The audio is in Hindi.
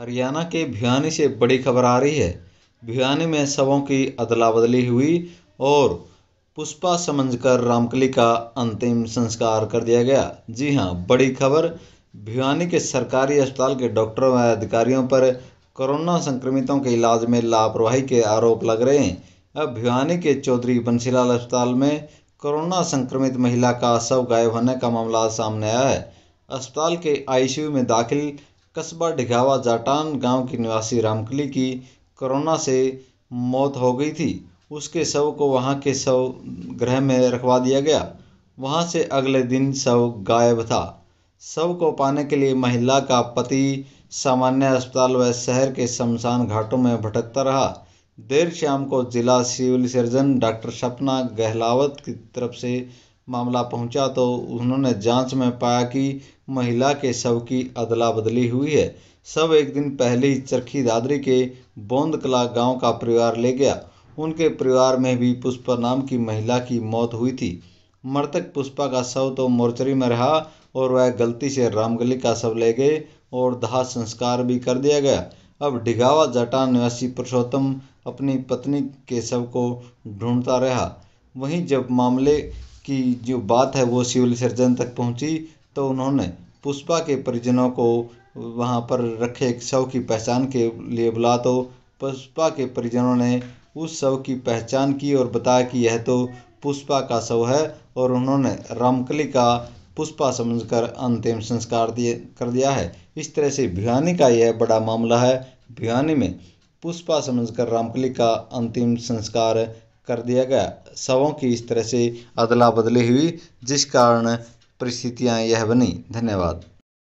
हरियाणा के भिवानी से बड़ी खबर आ रही है भिवानी में शवों की अदला बदली हुई और पुष्पा समझकर रामकली का अंतिम संस्कार कर दिया गया जी हाँ बड़ी खबर भिवानी के सरकारी अस्पताल के डॉक्टरों व अधिकारियों पर कोरोना संक्रमितों के इलाज में लापरवाही के आरोप लग रहे हैं अब भिवानी के चौधरी बंसीलाल अस्पताल में कोरोना संक्रमित महिला का शव गायब होने का मामला सामने आया है अस्पताल के आईसीयू में दाखिल कस्बा डिघावा जाटान गांव की निवासी रामकली की कोरोना से मौत हो गई थी उसके शव को वहां के शव गृह में रखवा दिया गया वहां से अगले दिन शव गायब था शव को पाने के लिए महिला का पति सामान्य अस्पताल व शहर के शमशान घाटों में भटकता रहा देर शाम को जिला सिविल सर्जन डॉक्टर सपना गहलावत की तरफ से मामला पहुंचा तो उन्होंने जांच में पाया कि महिला के शव की अदला बदली हुई है शव एक दिन पहले ही चरखी दादरी के बोंदकला गांव का परिवार ले गया उनके परिवार में भी पुष्पा नाम की महिला की मौत हुई थी मृतक पुष्पा का शव तो मोर्चरी में रहा और वह गलती से रामगली का शव ले गए और दाह संस्कार भी कर दिया गया अब ढिगावा जटान निवासी पुरुषोत्तम अपनी पत्नी के शव को ढूंढता रहा वहीं जब मामले की जो बात है वो सिविल सर्जन तक पहुँची तो उन्होंने पुष्पा के परिजनों को वहाँ पर रखे एक शव की पहचान के लिए बुला तो पुष्पा के परिजनों ने उस शव की पहचान की और बताया कि यह तो पुष्पा का शव है और उन्होंने रामकली का पुष्पा समझकर अंतिम संस्कार दिए कर दिया है इस तरह से भिवानी का यह बड़ा मामला है भिवानी में पुष्पा समझकर रामकली का अंतिम संस्कार कर दिया गया शवों की इस तरह से अदला बदली हुई जिस कारण परिस्थितियाँ यह बनी धन्यवाद